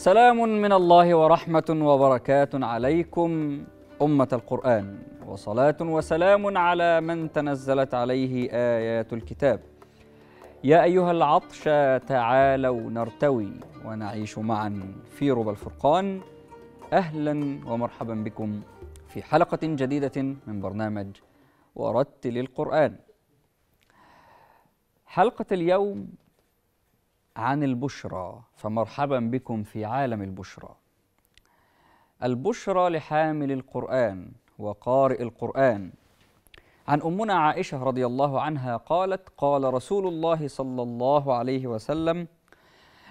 سلام من الله ورحمة وبركات عليكم أمة القرآن وصلاة وسلام على من تنزلت عليه آيات الكتاب يا أيها العطش تعالوا نرتوي ونعيش معا في ربى الفرقان أهلا ومرحبا بكم في حلقة جديدة من برنامج ورتل القرآن حلقة اليوم عن البشرى فمرحبا بكم في عالم البشرى البشرى لحامل القرآن وقارئ القرآن عن أمنا عائشة رضي الله عنها قالت قال رسول الله صلى الله عليه وسلم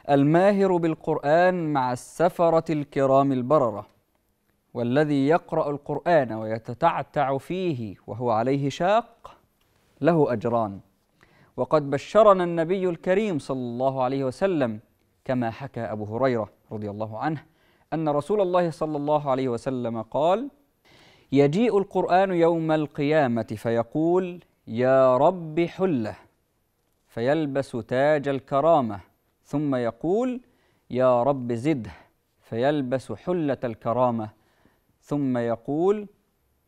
الماهر بالقرآن مع السفرة الكرام البررة والذي يقرأ القرآن ويتتعتع فيه وهو عليه شاق له أجران وقد بشرنا النبي الكريم صلى الله عليه وسلم كما حكى أبو هريرة رضي الله عنه أن رسول الله صلى الله عليه وسلم قال: يجيء القرآن يوم القيامة فيقول: يا رب حله، فيلبس تاج الكرامة، ثم يقول: يا رب زده، فيلبس حلة الكرامة، ثم يقول: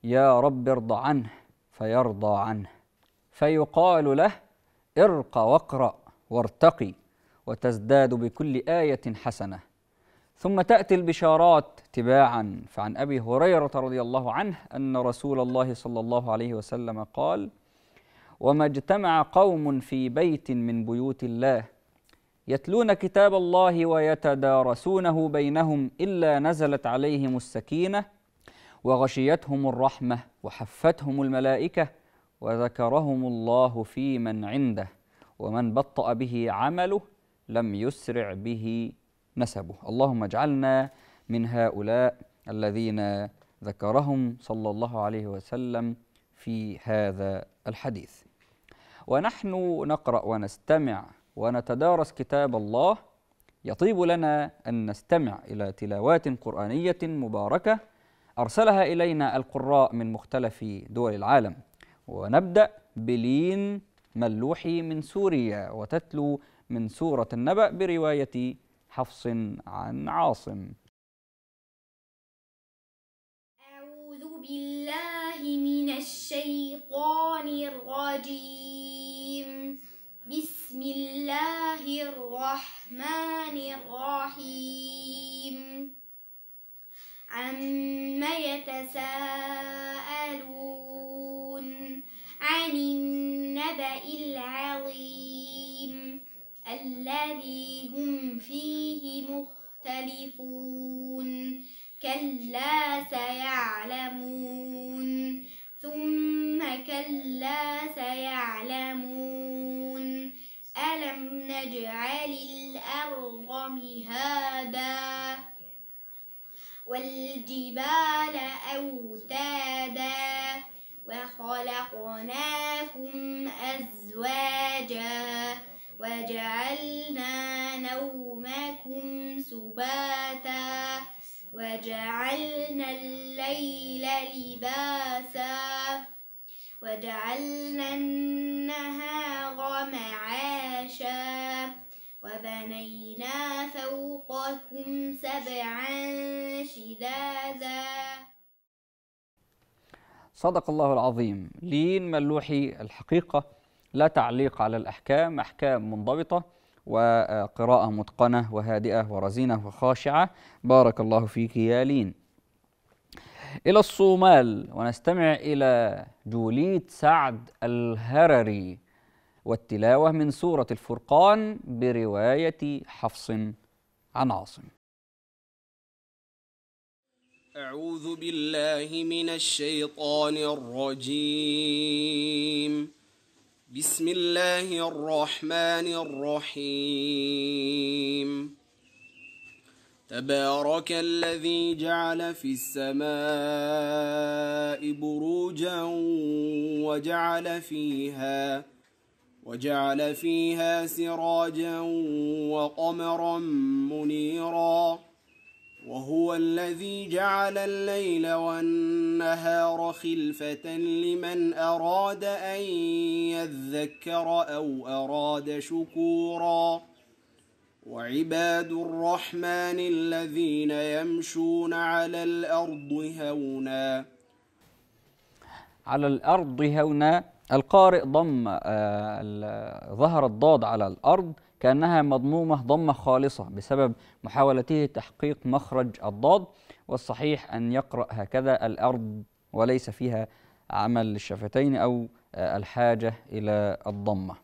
يا رب ارض عنه، فيرضى عنه، فيقال له: ارق واقرأ وارتقي وتزداد بكل آية حسنة ثم تأتي البشارات تباعا فعن أبي هريرة رضي الله عنه أن رسول الله صلى الله عليه وسلم قال وما اجتمع قوم في بيت من بيوت الله يتلون كتاب الله ويتدارسونه بينهم إلا نزلت عليهم السكينة وغشيتهم الرحمة وحفتهم الملائكة وذكرهم الله في من عنده ومن بطأ به عمله لم يسرع به نسبه اللهم اجعلنا من هؤلاء الذين ذكرهم صلى الله عليه وسلم في هذا الحديث ونحن نقرا ونستمع ونتدارس كتاب الله يطيب لنا ان نستمع الى تلاوات قرانيه مباركه ارسلها الينا القراء من مختلف دول العالم ونبدأ بلين ملوحي من سوريا وتتلو من سورة النبأ برواية حفص عن عاصم أعوذ بالله من الشيطان الرجيم بسم الله الرحمن الرحيم عم يتساءل فيه مختلفون كلا سيعلمون ثم كلا سيعلمون ألم نجعل الأرض مهادا والجبال أوتادا وخلقناكم أزواجا وجعلنا نومكم سباتا وجعلنا الليل لباسا وجعلنا النهار معاشا وبنينا فوقكم سبعا شدادا صدق الله العظيم لين ملوحي الحقيقة لا تعليق على الأحكام أحكام منضبطة وقراءة متقنة وهادئة ورزينة وخاشعة بارك الله فيك يا لين إلى الصومال ونستمع إلى جوليت سعد الهرري والتلاوة من سورة الفرقان برواية حفص عن عاصم أعوذ بالله من الشيطان الرجيم بسم الله الرحمن الرحيم تبارك الذي جعل في السماء بروجا وجعل فيها وجعل فيها سراجا وقمرا منيرا وهو الذي جعل الليل والنهار خلفة لمن أراد أن يذكر أو أراد شكورا وعباد الرحمن الذين يمشون على الأرض هونا على الأرض هونا القارئ ضم آه، ظهر الضاد على الأرض كأنها مضمومة ضمة خالصة بسبب محاولته تحقيق مخرج الضاد والصحيح أن يقرأ هكذا الأرض وليس فيها عمل الشفتين أو آه، الحاجة إلى الضمة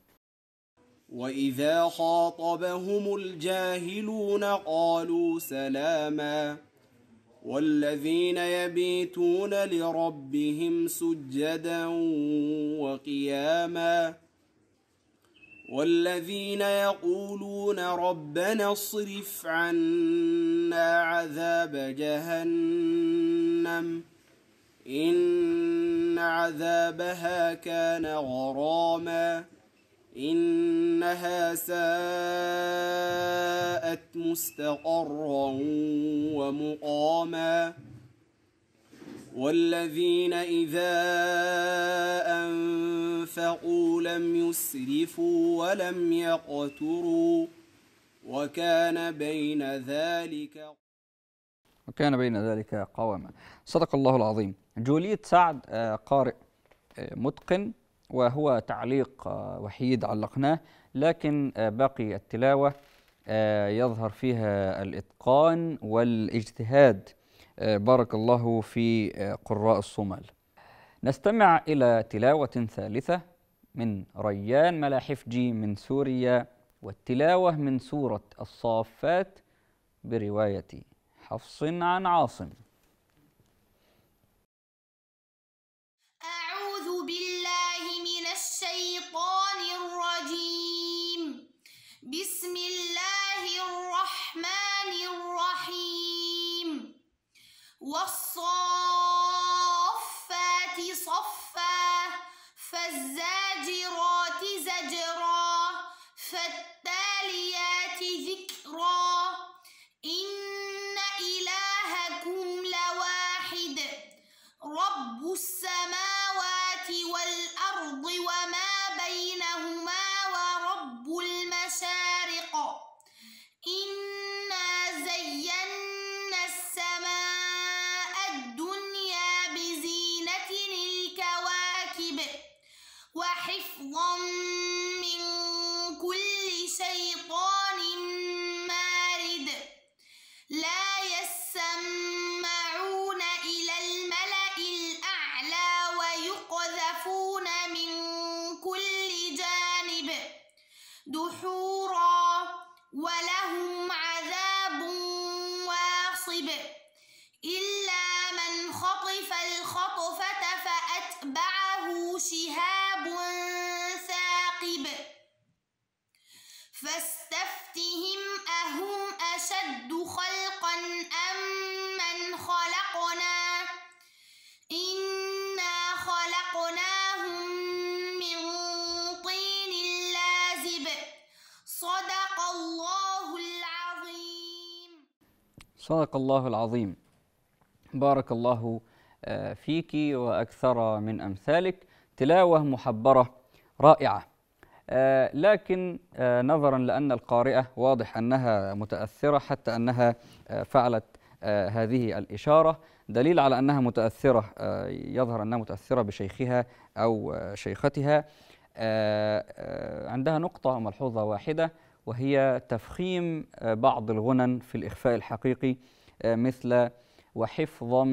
وإذا خاطبهم الجاهلون قالوا سلاما والذين يبيتون لربهم سجدا وقياما والذين يقولون ربنا اصرف عنا عذاب جهنم إن عذابها كان غراما إنها ساءت مستقرا ومقاما والذين إذا أنفقوا لم يسرفوا ولم يقتروا وكان بين ذلك وكان بين ذلك قواما صدق الله العظيم جوليت سعد آه، قارئ آه، متقن وهو تعليق آه، وحيد علقناه لكن باقي التلاوة يظهر فيها الإتقان والاجتهاد آه، بارك الله في آه، قراء الصومال نستمع إلى تلاوة ثالثة من ريان ملاحفجي من سوريا والتلاوة من سورة الصافات برواية حفص عن عاصم والصافات صفا فالزاد صدق الله العظيم بارك الله آه، فيك وأكثر من أمثالك تلاوة محبرة رائعة آه، لكن آه، نظرا لأن القارئة واضح أنها متأثرة حتى أنها فعلت هذه الإشارة دليل على أنها متأثرة يظهر أنها متأثرة بشيخها أو شيختها عندها نقطة ملحوظة واحدة وهي تفخيم آه، بعض الغنن في الإخفاء الحقيقي آه، مثل وحفظا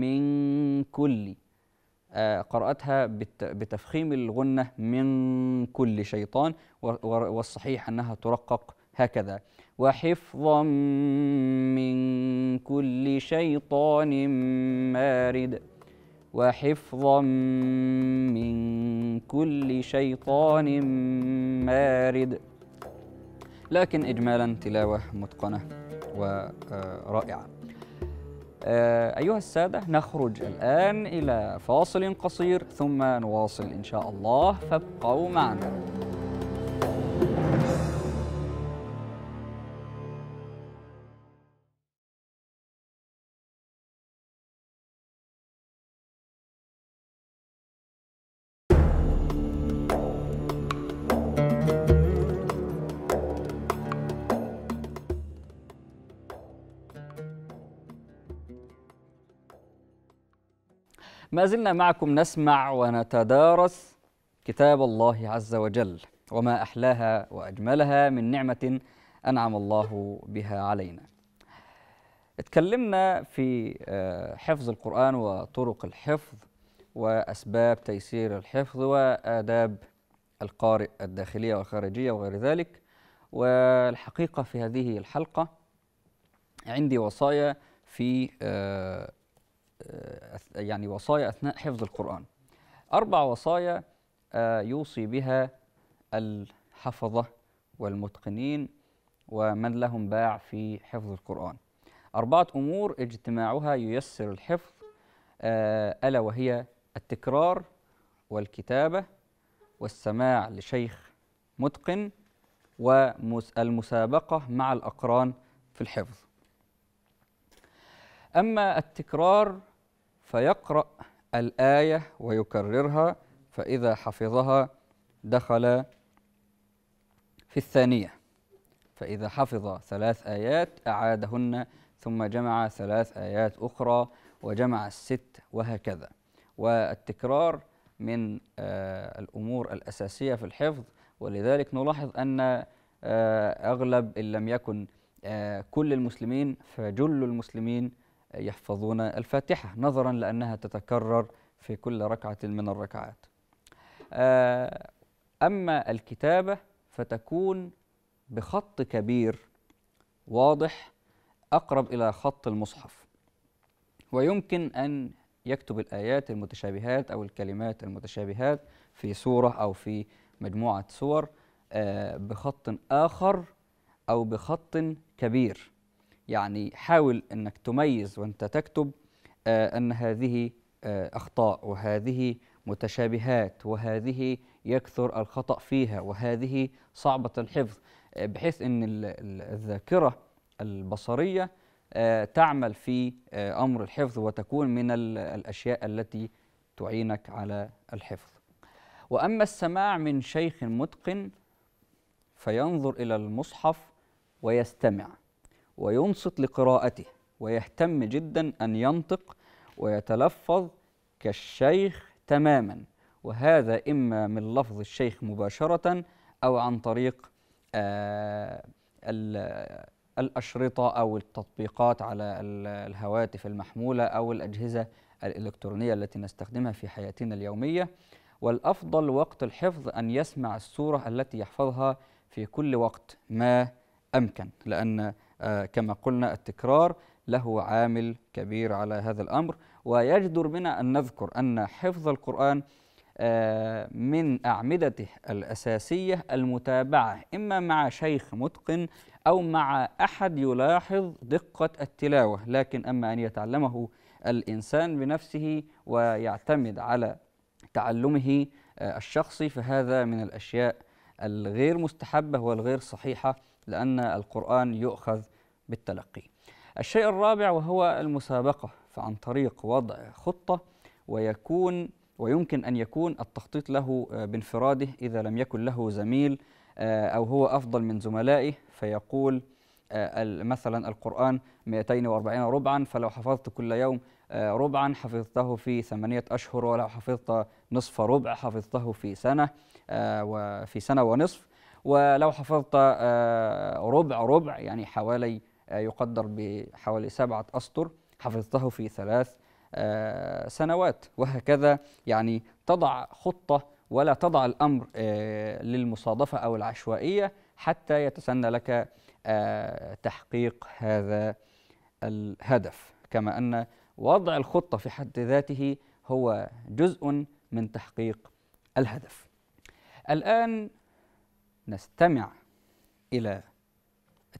من كل آه، قرأتها بتفخيم الغنة من كل شيطان والصحيح أنها ترقق هكذا وحفظا من كل شيطان مارد وحفظا من كل شيطان مارد لكن إجمالا تلاوة متقنة ورائعة آه، أيها السادة نخرج الآن إلى فاصل قصير ثم نواصل إن شاء الله فابقوا معنا ما زلنا معكم نسمع ونتدارس كتاب الله عز وجل وما أحلاها وأجملها من نعمة أنعم الله بها علينا اتكلمنا في آه، حفظ القرآن وطرق الحفظ وأسباب تيسير الحفظ وآداب القارئ الداخلية والخارجية وغير ذلك والحقيقة في هذه الحلقة عندي وصايا في آه، يعني وصايا أثناء حفظ القرآن أربع وصايا آه، يوصي بها الحفظة والمتقنين ومن لهم باع في حفظ القرآن أربعة أمور اجتماعها ييسر الحفظ آه، ألا وهي التكرار والكتابة والسماع لشيخ متقن والمسابقة مع الأقران في الحفظ أما التكرار فيقرأ الآية ويكررها فإذا حفظها دخل في الثانية فإذا حفظ ثلاث آيات أعادهن ثم جمع ثلاث آيات أخرى وجمع الست وهكذا والتكرار من آه، الأمور الأساسية في الحفظ ولذلك نلاحظ أن آه، أغلب إن لم يكن آه، كل المسلمين فجل المسلمين يحفظون الفاتحة نظرا لأنها تتكرر في كل ركعة من الركعات آه، أما الكتابة فتكون بخط كبير واضح أقرب إلى خط المصحف ويمكن أن يكتب الآيات المتشابهات أو الكلمات المتشابهات في سورة أو في مجموعة سور آه، بخط آخر أو بخط كبير يعني حاول انك تميز وانت تكتب آه، ان هذه آه، اخطاء وهذه متشابهات وهذه يكثر الخطا فيها وهذه صعبه الحفظ آه، بحيث ان الذاكره البصريه تعمل في امر الحفظ وتكون من الاشياء التي تعينك على الحفظ واما السماع من شيخ متقن فينظر الى المصحف ويستمع وينصت لقراءته ويهتم جدا أن ينطق ويتلفظ كالشيخ تماما وهذا إما من لفظ الشيخ مباشرة أو عن طريق آه الأشرطة أو التطبيقات على الهواتف المحمولة أو الأجهزة الإلكترونية التي نستخدمها في حياتنا اليومية والأفضل وقت الحفظ أن يسمع السورة التي يحفظها في كل وقت ما أمكن لأن كما قلنا التكرار له عامل كبير على هذا الأمر ويجدر بنا أن نذكر أن حفظ القرآن آه، من أعمدته الأساسية المتابعة إما مع شيخ متقن أو مع أحد يلاحظ دقة التلاوة لكن أما أن يتعلمه الإنسان بنفسه ويعتمد على تعلمه آه، الشخصي فهذا من الأشياء الغير مستحبة والغير صحيحة لأن القرآن يؤخذ بالتلقي الشيء الرابع وهو المسابقة فعن طريق وضع خطة ويكون ويمكن أن يكون التخطيط له آه، بانفراده إذا لم يكن له زميل آه، أو هو أفضل من زملائه فيقول آه، مثلا القرآن 240 ربعا فلو حفظت كل يوم ربعا حفظته في ثمانية أشهر ولو حفظت نصف ربع حفظته في سنة وفي سنة ونصف ولو حفظت ربع ربع يعني حوالي آه، يقدر بحوالي سبعة أسطر حفظته في ثلاث آه، سنوات وهكذا يعني تضع خطة ولا تضع الأمر آه، للمصادفة أو العشوائية حتى يتسنى لك تحقيق هذا الهدف كما أن وضع الخطة في حد ذاته هو جزء من تحقيق الهدف الآن نستمع إلى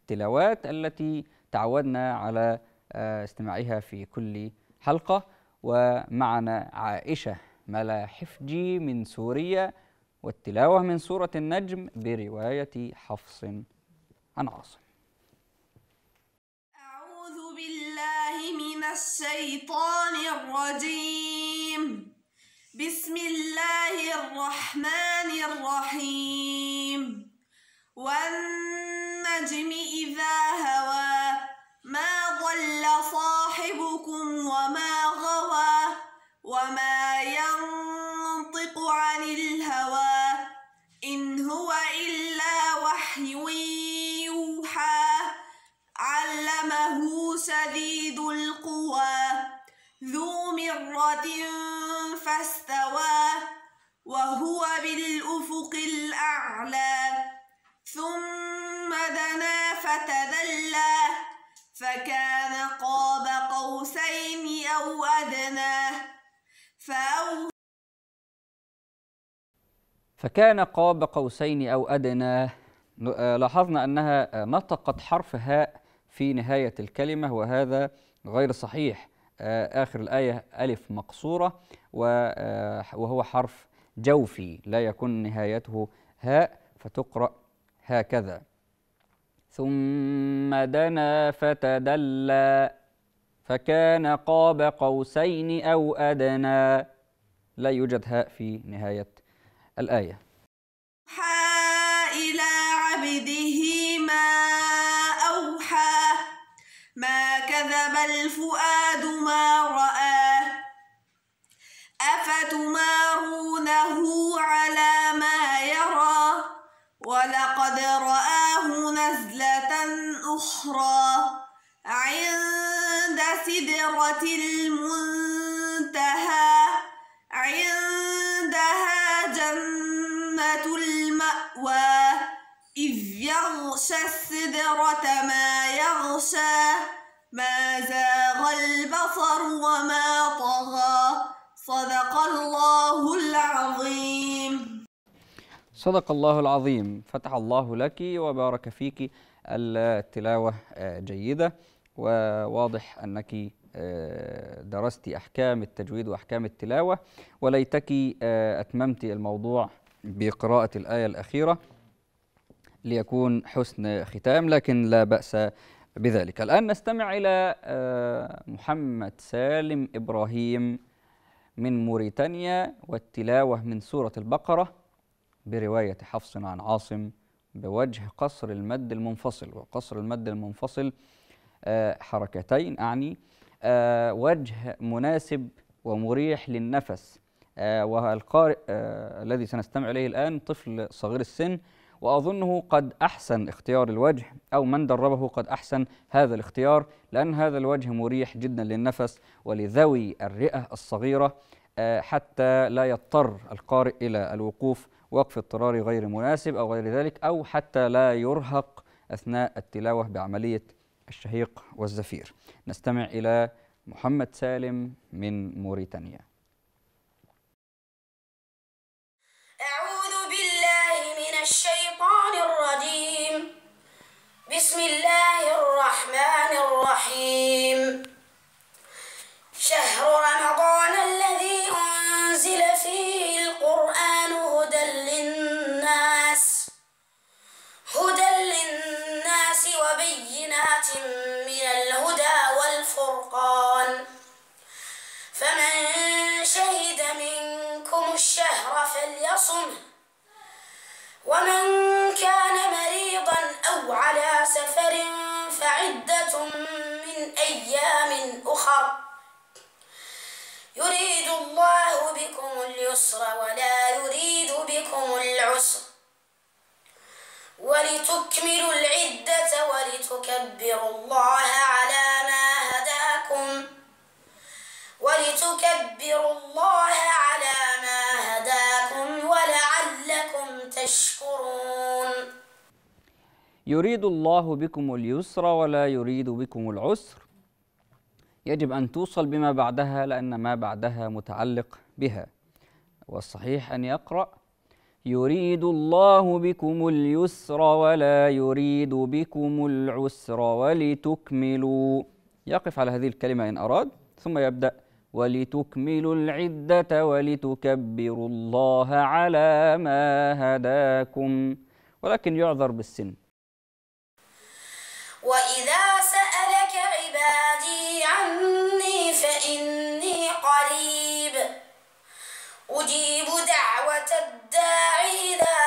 التلاوات التي تعودنا على آه، استماعها في كل حلقة ومعنا عائشة ملاحفجي من سوريا والتلاوة من سورة النجم برواية حفص عن عاصم أعوذ بالله من الشيطان الرجيم بسم الله الرحمن الرحيم والنجم إذا هوى ما ضل صاحبكم وما غوى وما ينطق عن الهوى إن هو إلا وحي يوحى علمه سديد القوى ذو مرة فاستوى وهو بالأفق الأعلى ثم فكان قاب قوسين أو أدنى فأو فكان قاب قوسين أو أدنى آه، لاحظنا أنها آه، نطقت حرف هاء في نهاية الكلمة وهذا غير صحيح آه، آخر الآية ألف مقصورة وهو حرف جوفي لا يكون نهايته هاء فتقرأ هكذا ثم دنا فتدلى فكان قاب قوسين أو أدنى لا يوجد هاء في نهاية الآية أوحى إلى عبده ما أوحى ما كذب الفؤاد ما رأى افتمار سدرة المنتهى عندها جنة المأوى إذ يغشى السدرة ما يغشى ما زاغ البصر وما طغى صدق الله العظيم صدق الله العظيم فتح الله لك وبارك فيك التلاوة جيدة وواضح أنك درست أحكام التجويد وأحكام التلاوة وليتك آه، أتممت الموضوع بقراءة الآية الأخيرة ليكون حسن ختام لكن لا بأس بذلك الآن نستمع إلى آه، محمد سالم إبراهيم من موريتانيا والتلاوة من سورة البقرة برواية حفص عن عاصم بوجه قصر المد المنفصل وقصر المد المنفصل آه، حركتين أعني آه، وجه مناسب ومريح للنفس آه، والقارئ آه، الذي سنستمع إليه الآن طفل صغير السن وأظنه قد أحسن اختيار الوجه أو من دربه قد أحسن هذا الاختيار لأن هذا الوجه مريح جدا للنفس ولذوي الرئة الصغيرة حتى لا يضطر القارئ إلى الوقوف وقف اضطراري غير مناسب أو غير ذلك أو حتى لا يرهق أثناء التلاوة بعملية الشهيق والزفير نستمع إلى محمد سالم من موريتانيا وَاذْكُرُوا اللَّهَ عَلَى مَا هَدَاكُمْ وَلَعَلَّكُمْ تَشْكُرُونَ يريد الله بكم اليسر ولا يريد بكم العسر يجب أن توصل بما بعدها لأن ما بعدها متعلق بها والصحيح أن يقرأ يريد الله بكم اليسر ولا يريد بكم العسر ولتكملوا يقف على هذه الكلمة إن أراد ثم يبدأ ولتكملوا العدة ولتكبروا الله على ما هداكم ولكن يعذر بالسن وإذا سألك عبادي عني فإني قريب أجيب دعوة الداعي إذا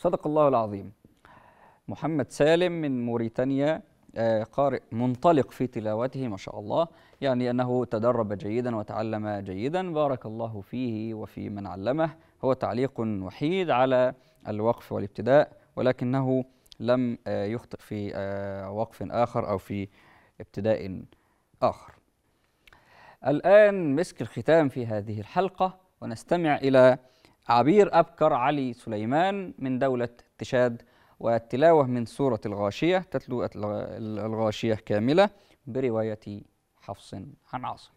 صدق الله العظيم محمد سالم من موريتانيا آه، قارئ منطلق في تلاوته ما شاء الله يعني أنه تدرب جيدا وتعلم جيدا بارك الله فيه وفي من علمه هو تعليق وحيد على الوقف والابتداء ولكنه لم آه، يخطئ في آه، وقف آخر أو في ابتداء آخر الآن مسك الختام في هذه الحلقة ونستمع إلى عبير أبكر علي سليمان من دولة تشاد والتلاوة من سورة الغاشية تتلو الغاشية كاملة برواية حفص عن عاصم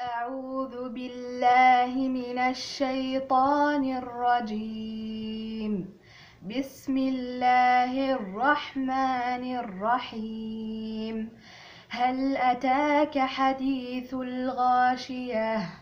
أعوذ بالله من الشيطان الرجيم بسم الله الرحمن الرحيم هل أتاك حديث الغاشية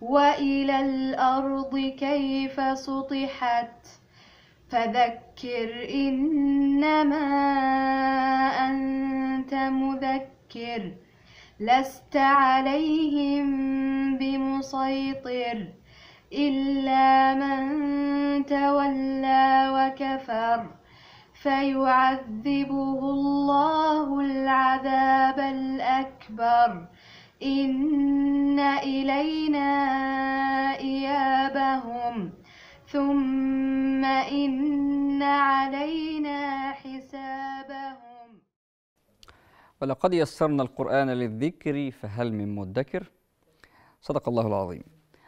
وإلى الأرض كيف سطحت فذكر إنما أنت مذكر لست عليهم بمسيطر إلا من تولى وكفر فيعذبه الله العذاب الأكبر إن إلينا إيابهم ثم إن علينا حسابهم ولقد يسرنا القرآن للذكر فهل من مدكر صدق الله العظيم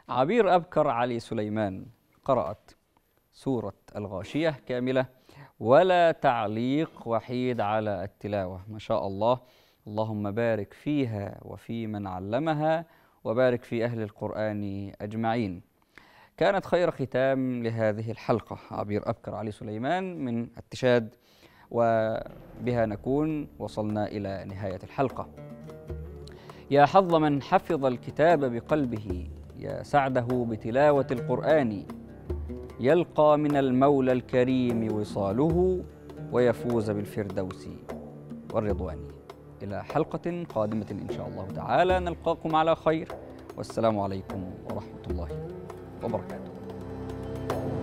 عبير أبكر علي سليمان قرأت سورة الغاشية كاملة ولا تعليق وحيد على التلاوة ما شاء الله اللهم بارك فيها وفي من علمها وبارك في أهل القرآن أجمعين كانت خير ختام لهذه الحلقة عبير أبكر علي سليمان من التشاد وبها نكون وصلنا إلى نهاية الحلقة يا حظ من حفظ الكتاب بقلبه يا سعده بتلاوة القرآن يلقى من المولى الكريم وصاله ويفوز بالفردوس والرضوان إلى حلقة قادمة إن شاء الله تعالى نلقاكم على خير والسلام عليكم ورحمة الله وبركاته